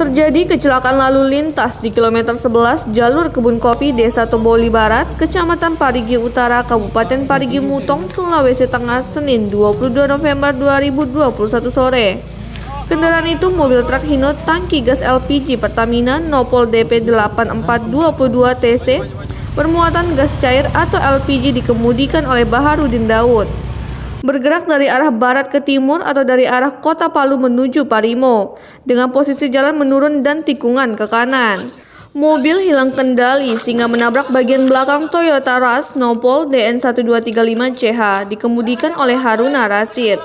Terjadi kecelakaan lalu lintas di kilometer 11 jalur kebun kopi Desa Toboli Barat, Kecamatan Parigi Utara, Kabupaten Parigi Mutong, Sulawesi Tengah, Senin 22 November 2021 sore. Kendaraan itu mobil truk Hino tangki gas LPG Pertamina Nopol DP 8422 TC bermuatan gas cair atau LPG dikemudikan oleh Baharudin Daud bergerak dari arah barat ke timur atau dari arah kota Palu menuju Parimo dengan posisi jalan menurun dan tikungan ke kanan. Mobil hilang kendali sehingga menabrak bagian belakang Toyota Rush Nopol DN1235CH dikemudikan oleh Haruna Rasid.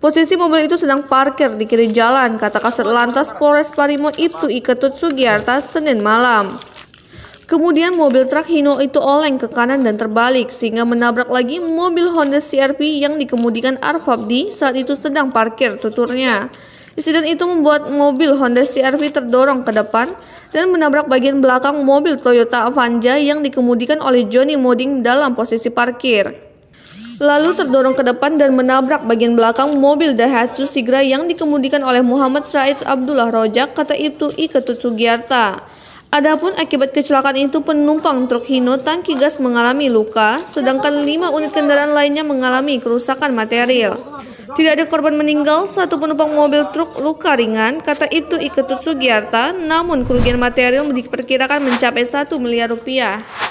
Posisi mobil itu sedang parkir di kiri jalan, kata Kasat Lantas Polres Parimo Ibtu Iketut Sugiarta Senin malam. Kemudian mobil truk Hino itu oleng ke kanan dan terbalik sehingga menabrak lagi mobil Honda CRV yang dikemudikan Arfabdi saat itu sedang parkir tuturnya. Insiden itu membuat mobil Honda CRV terdorong ke depan dan menabrak bagian belakang mobil Toyota Avanza yang dikemudikan oleh Johnny Moding dalam posisi parkir lalu terdorong ke depan dan menabrak bagian belakang mobil Daihatsu Sigra yang dikemudikan oleh Muhammad Said Abdullah Rojak, kata Ibtu Iketut Sugiarta. Adapun akibat kecelakaan itu penumpang truk Hino tangki gas mengalami luka, sedangkan lima unit kendaraan lainnya mengalami kerusakan material. Tidak ada korban meninggal, satu penumpang mobil truk luka ringan, kata Ibtu Iketut Sugiarta, namun kerugian material diperkirakan mencapai 1 miliar rupiah.